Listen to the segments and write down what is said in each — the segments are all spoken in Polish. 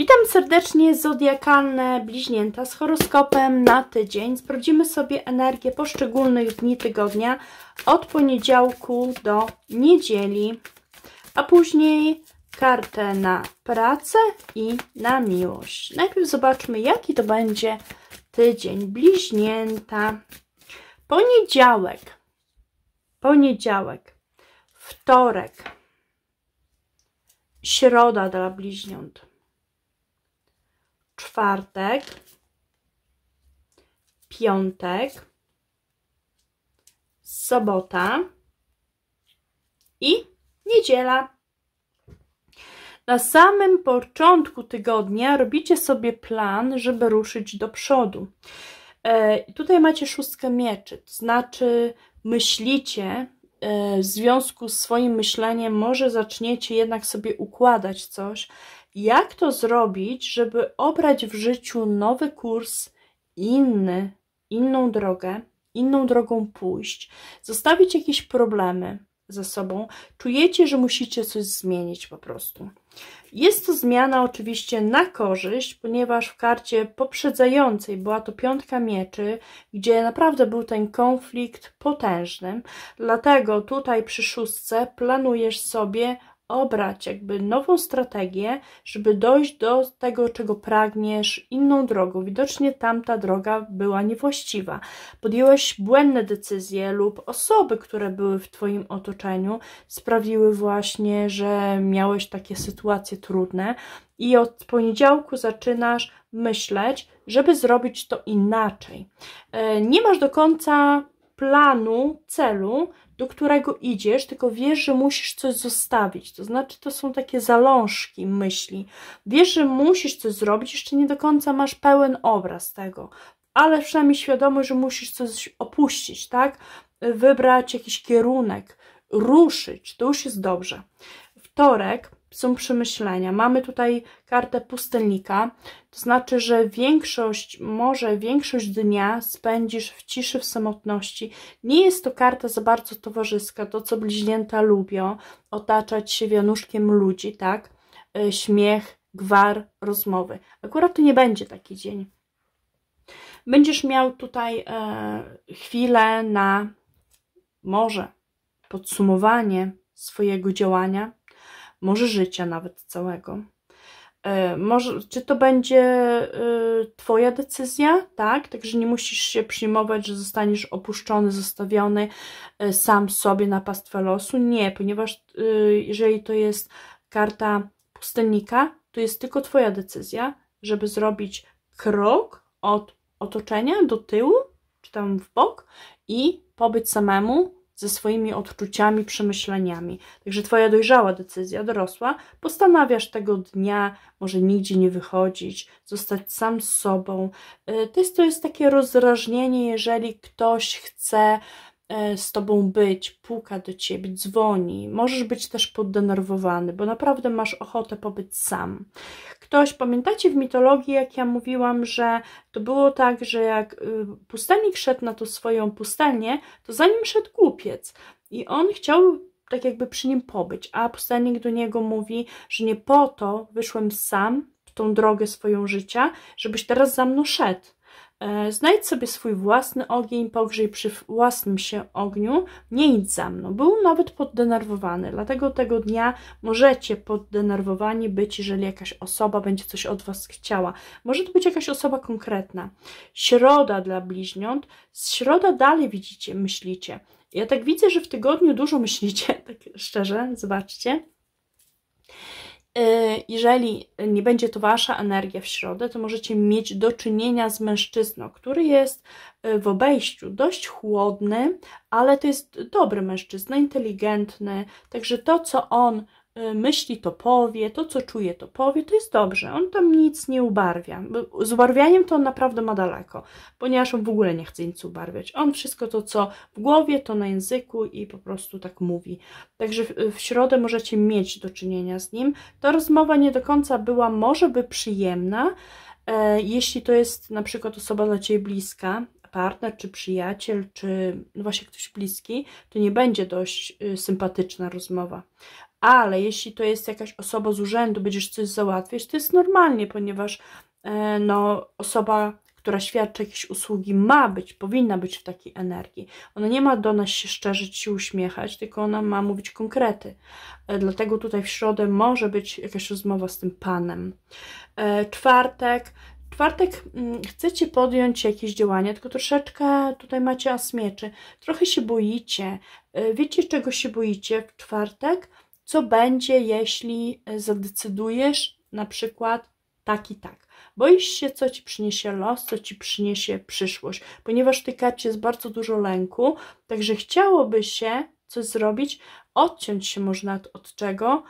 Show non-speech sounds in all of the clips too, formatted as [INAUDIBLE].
Witam serdecznie zodiakalne bliźnięta z horoskopem na tydzień. Sprawdzimy sobie energię poszczególnych dni tygodnia od poniedziałku do niedzieli, a później kartę na pracę i na miłość. Najpierw zobaczmy, jaki to będzie tydzień bliźnięta. Poniedziałek, poniedziałek, wtorek, środa dla bliźniąt czwartek, piątek, sobota i niedziela. Na samym początku tygodnia robicie sobie plan, żeby ruszyć do przodu. E, tutaj macie szóstkę mieczy, to znaczy myślicie, e, w związku z swoim myśleniem może zaczniecie jednak sobie układać coś, jak to zrobić, żeby obrać w życiu nowy kurs, inny, inną drogę, inną drogą pójść, zostawić jakieś problemy ze sobą, czujecie, że musicie coś zmienić po prostu. Jest to zmiana oczywiście na korzyść, ponieważ w karcie poprzedzającej była to piątka mieczy, gdzie naprawdę był ten konflikt potężny. Dlatego tutaj przy szóstce planujesz sobie obrać jakby nową strategię, żeby dojść do tego, czego pragniesz inną drogą. Widocznie tamta droga była niewłaściwa. Podjęłeś błędne decyzje lub osoby, które były w Twoim otoczeniu, sprawiły właśnie, że miałeś takie sytuacje trudne i od poniedziałku zaczynasz myśleć, żeby zrobić to inaczej. E, nie masz do końca planu, celu, do którego idziesz, tylko wiesz, że musisz coś zostawić. To znaczy, to są takie zalążki myśli. Wiesz, że musisz coś zrobić, jeszcze nie do końca masz pełen obraz tego, ale przynajmniej świadomość, że musisz coś opuścić, tak? Wybrać jakiś kierunek, ruszyć. To już jest dobrze. Wtorek są przemyślenia. Mamy tutaj kartę pustelnika, to znaczy, że większość, może większość dnia spędzisz w ciszy, w samotności. Nie jest to karta za bardzo towarzyska, to co bliźnięta lubią, otaczać się wianuszkiem ludzi, tak? E, śmiech, gwar, rozmowy. Akurat to nie będzie taki dzień. Będziesz miał tutaj e, chwilę na może podsumowanie swojego działania, może życia nawet całego. E, może, czy to będzie e, Twoja decyzja, tak? Także nie musisz się przyjmować, że zostaniesz opuszczony, zostawiony e, sam sobie na pastwę losu. Nie, ponieważ jeżeli to jest karta pustelnika, to jest tylko Twoja decyzja, żeby zrobić krok od otoczenia do tyłu, czy tam w bok i pobyć samemu, ze swoimi odczuciami, przemyśleniami. Także Twoja dojrzała decyzja, dorosła, postanawiasz tego dnia może nigdzie nie wychodzić, zostać sam z sobą. Y, to jest, to jest takie rozrażnienie, jeżeli ktoś chce E, z tobą być, puka do ciebie, dzwoni. Możesz być też poddenerwowany, bo naprawdę masz ochotę pobyć sam. Ktoś, pamiętacie w mitologii, jak ja mówiłam, że to było tak, że jak y, pustelnik szedł na tą swoją pustelnię, to za nim szedł głupiec i on chciał tak jakby przy nim pobyć, a pustelnik do niego mówi, że nie po to wyszłem sam w tą drogę swoją życia, żebyś teraz za mną szedł E, znajdź sobie swój własny ogień, pogrzej przy własnym się ogniu, nie idź za mną. Był nawet poddenerwowany, dlatego tego dnia możecie poddenerwowani być, jeżeli jakaś osoba będzie coś od Was chciała. Może to być jakaś osoba konkretna. Środa dla bliźniąt. Z środa dalej widzicie, myślicie. Ja tak widzę, że w tygodniu dużo myślicie, [LAUGHS] tak szczerze, zobaczcie. Y, jeżeli nie będzie to wasza energia w środę, to możecie mieć do czynienia z mężczyzną, który jest y, w obejściu dość chłodny, ale to jest dobry mężczyzna, inteligentny, także to, co on Y, myśli, to powie, to co czuje, to powie, to jest dobrze. On tam nic nie ubarwia. Z ubarwianiem to on naprawdę ma daleko, ponieważ on w ogóle nie chce nic ubarwiać. On wszystko to, co w głowie, to na języku i po prostu tak mówi. Także w, środę możecie mieć do czynienia z nim. Ta rozmowa nie do końca była może by przyjemna, e, jeśli to jest na przykład osoba dla Ciebie bliska, partner, czy przyjaciel, czy no właśnie ktoś bliski, to nie będzie dość y, sympatyczna rozmowa ale jeśli to jest jakaś osoba z urzędu, będziesz coś załatwiać, to jest normalnie, ponieważ e, no, osoba, która świadczy jakieś usługi, ma być, powinna być w takiej energii. Ona nie ma do nas się szczerzyć, i uśmiechać, tylko ona ma mówić konkrety. E, dlatego tutaj w środę może być jakaś rozmowa z tym panem. E, czwartek. Czwartek mm, chcecie podjąć jakieś działania, tylko troszeczkę tutaj macie asmieczy, trochę się boicie. Wiecie, czego się boicie w czwartek? co będzie, jeśli e, zadecydujesz na przykład tak i tak. Boisz się, co ci przyniesie los, co ci przyniesie przyszłość, ponieważ w tej karcie jest bardzo dużo lęku, także chciałoby się coś zrobić, odciąć się można od czego,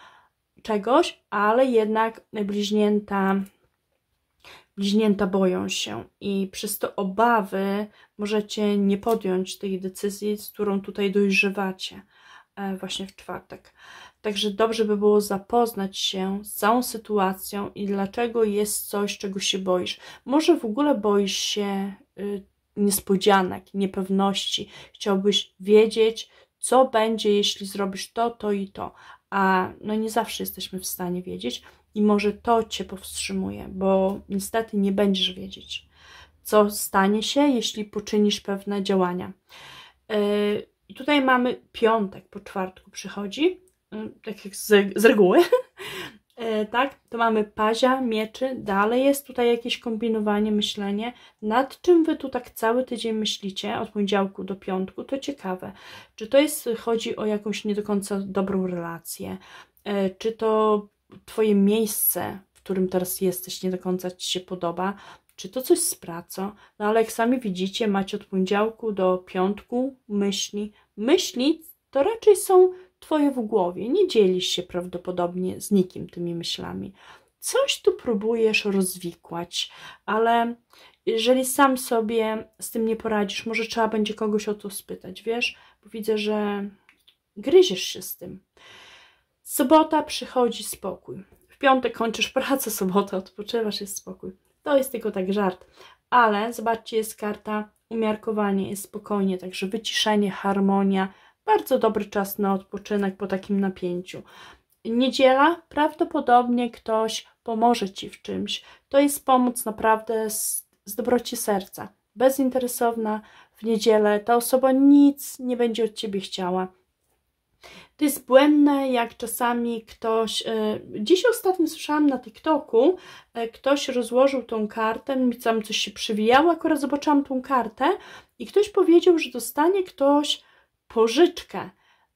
czegoś, ale jednak bliźnięta, bliźnięta boją się i przez to obawy możecie nie podjąć tej decyzji, z którą tutaj dojrzewacie. E, właśnie w czwartek. Także dobrze by było zapoznać się z całą sytuacją i dlaczego jest coś, czego się boisz. Może w ogóle boisz się y, niespodzianek, niepewności. Chciałbyś wiedzieć, co będzie, jeśli zrobisz to, to i to. A no nie zawsze jesteśmy w stanie wiedzieć i może to Cię powstrzymuje, bo niestety nie będziesz wiedzieć, co stanie się, jeśli poczynisz pewne działania. Yy, i tutaj mamy piątek, po czwartku przychodzi, mm, tak jak z, z reguły, [LAUGHS] e, tak? To mamy pazia, mieczy, dalej jest tutaj jakieś kombinowanie, myślenie, nad czym Wy tu tak cały tydzień myślicie, od poniedziałku do piątku, to ciekawe. Czy to jest, chodzi o jakąś nie do końca dobrą relację, e, czy to Twoje miejsce, w którym teraz jesteś, nie do końca Ci się podoba, czy to coś z pracą? No ale jak sami widzicie, macie od poniedziałku do piątku myśli. Myśli to raczej są Twoje w głowie. Nie dzielisz się prawdopodobnie z nikim tymi myślami. Coś tu próbujesz rozwikłać, ale jeżeli sam sobie z tym nie poradzisz, może trzeba będzie kogoś o to spytać, wiesz? Bo widzę, że gryziesz się z tym. Sobota przychodzi spokój. W piątek kończysz [LAUGHS] pracę, sobota odpoczywasz, jest spokój. To jest tylko tak żart. Ale zobaczcie, jest karta umiarkowanie, jest spokojnie, także wyciszenie, harmonia. Bardzo dobry czas na odpoczynek po takim napięciu. Niedziela, prawdopodobnie ktoś pomoże Ci w czymś. To jest pomoc naprawdę z, z dobroci serca. Bezinteresowna w niedzielę ta osoba nic nie będzie od Ciebie chciała to jest błędne, jak czasami ktoś. E, Dziś ostatnio słyszałam na TikToku, e, ktoś rozłożył tą kartę, mi tam coś się przywijało, akurat zobaczyłam tą kartę i ktoś powiedział, że dostanie ktoś pożyczkę.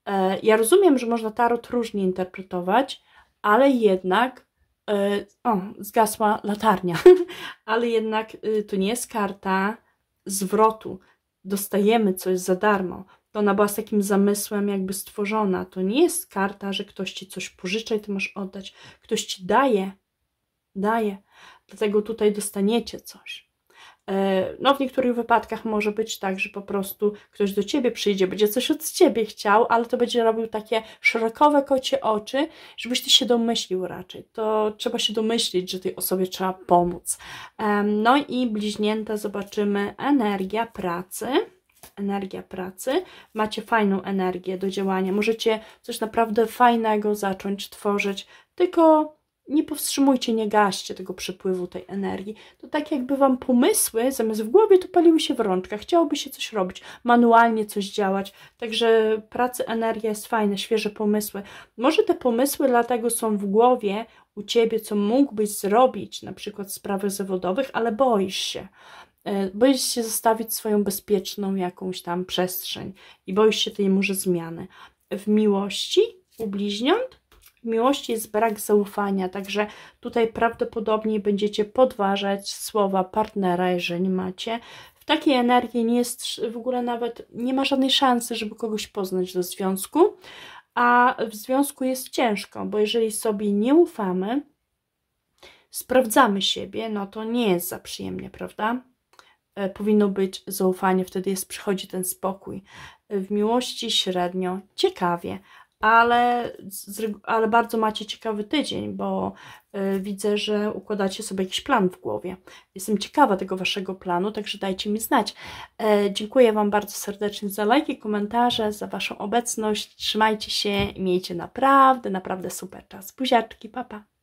E, ja rozumiem, że można tarot różnie interpretować, ale jednak. O, zgasła latarnia, [LAUGHS] ale jednak to nie jest karta zwrotu. Dostajemy coś za darmo to ona była z takim zamysłem jakby stworzona. To nie jest karta, że ktoś ci coś pożycza i ty masz oddać. Ktoś ci daje, daje. Dlatego tutaj dostaniecie coś. E, no, w niektórych wypadkach może być tak, że po prostu ktoś do ciebie przyjdzie, będzie coś od ciebie chciał, ale to będzie robił takie szerokowe kocie oczy, żebyś ty się domyślił raczej. To trzeba się domyślić, że tej osobie trzeba pomóc. E, no i bliźnięta zobaczymy energia pracy jest energia pracy, macie fajną energię do działania, możecie coś naprawdę fajnego zacząć tworzyć, tylko nie powstrzymujcie, nie gaście tego przepływu tej energii. To tak jakby Wam pomysły zamiast w głowie to paliły się w rączkach. Chciałoby się coś robić, manualnie coś działać. Także pracy, energia jest fajna, świeże pomysły. Może te pomysły dlatego są w głowie u Ciebie, co mógłbyś zrobić, na przykład w sprawach zawodowych, ale boisz się. E, boisz się zostawić swoją bezpieczną jakąś tam przestrzeń i boisz się tej może zmiany. W miłości u bliźniąt w miłości jest brak zaufania, także tutaj prawdopodobnie będziecie podważać słowa partnera, jeżeli macie. W takiej energii nie jest w ogóle nawet, nie ma żadnej szansy, żeby kogoś poznać do związku, a w związku jest ciężko, bo jeżeli sobie nie ufamy, sprawdzamy siebie, no to nie jest za przyjemnie, prawda? E, powinno być zaufanie, wtedy jest, przychodzi ten spokój. W miłości średnio, ciekawie, ale, ale bardzo macie ciekawy tydzień, bo y, widzę, że układacie sobie jakiś plan w głowie. Jestem ciekawa tego Waszego planu, także dajcie mi znać. E, dziękuję Wam bardzo serdecznie za lajki, komentarze, za Waszą obecność. Trzymajcie się i miejcie naprawdę, naprawdę super czas. Buziaczki, papa! Pa.